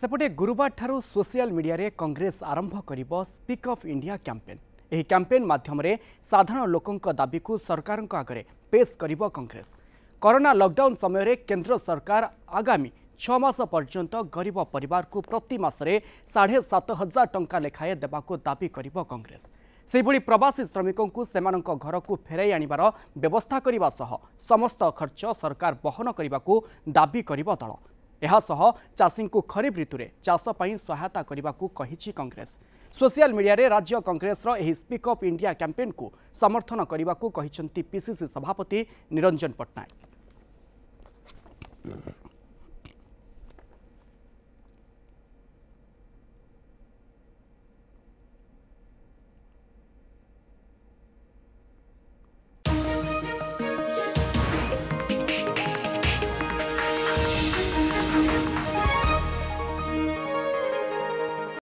ସେପଟେ ଗୁରୁବାରଠାରୁ ସୋସିଆଲ ମିଡିଆରେ କଂଗ୍ରେସ ଆରମ୍ଭ କରିବ ସ୍ପିକ୍ ଅଫ୍ ଇଣ୍ଡିଆ କ୍ୟାମ୍ପେନ୍ ଏହି କ୍ୟାମ୍ପେନ୍ ମାଧ୍ୟମରେ ସାଧାରଣ ଲୋକଙ୍କ ଦାବିକୁ ସରକାରଙ୍କ ଆଗରେ ପେଶ୍ କରିବ କଂଗ୍ରେସ କରୋନା ଲକଡାଉନ୍ ସମୟରେ କେନ୍ଦ୍ର ସରକାର ଆଗାମୀ ଛଅ ମାସ ପର୍ଯ୍ୟନ୍ତ ଗରିବ ପରିବାରକୁ ପ୍ରତି ମାସରେ ସାଢ଼େ ସାତ ହଜାର ଟଙ୍କା ଲେଖାଏଁ ଦେବାକୁ ଦାବି କରିବ କଂଗ୍ରେସ ସେହିଭଳି ପ୍ରବାସୀ ଶ୍ରମିକଙ୍କୁ ସେମାନଙ୍କ ଘରକୁ ଫେରାଇ ଆଣିବାର ବ୍ୟବସ୍ଥା କରିବା ସହ ସମସ୍ତ ଖର୍ଚ୍ଚ ସରକାର ବହନ କରିବାକୁ ଦାବି କରିବ ଦଳ ଏହାସହ ଚାଷୀଙ୍କୁ ଖରିଫ ଋତୁରେ ଚାଷ ପାଇଁ ସହାୟତା କରିବାକୁ କହିଛି କଂଗ୍ରେସ ସୋସିଆଲ ମିଡିଆରେ ରାଜ୍ୟ କଂଗ୍ରେସର ଏହି ସ୍ପିକ୍ ଅପ୍ ଇଣ୍ଡିଆ କ୍ୟାମ୍ପେନ୍କୁ ସମର୍ଥନ କରିବାକୁ କହିଛନ୍ତି ପିସିସି ସଭାପତି ନିରଞ୍ଜନ ପଟ୍ଟନାୟକ